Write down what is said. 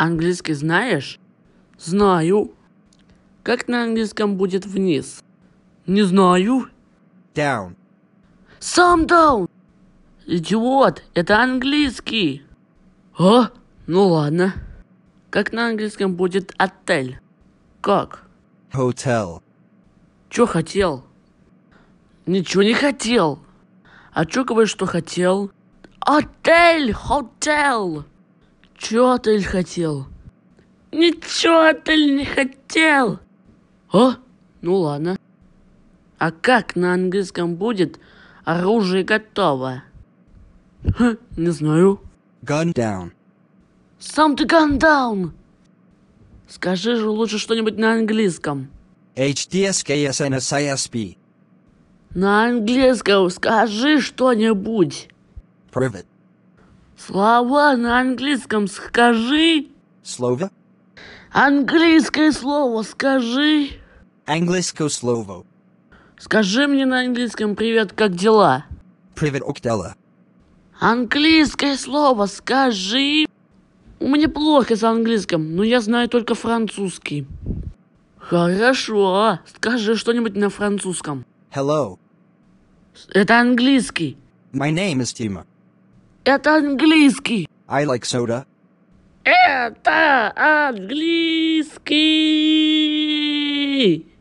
Английский знаешь? Знаю. Как на английском будет вниз? Не знаю. Down. Сам down. Идиот, это английский. А? Ну ладно. Как на английском будет отель? Как? Hotel. Чё хотел? Ничего не хотел. А чё говоришь, что хотел? Отель, хотел. Чотель хотел. Ничего ты не хотел. О, Ну ладно. А как на английском будет оружие готово? Ха, не знаю. Gun down. Сам ты gun down. Скажи же лучше что-нибудь на английском. HDSKSNSISP. На английском скажи что-нибудь. Private. Слова на английском скажи. Слово? Английское слово скажи. Английское слово. Скажи мне на английском привет, как дела? Привет, как дела? Английское слово скажи. У меня плохо с английским, но я знаю только французский. Хорошо, а? скажи что-нибудь на французском. Hello. Это английский. My name is Timo. Это английский. I like soda. Это английский.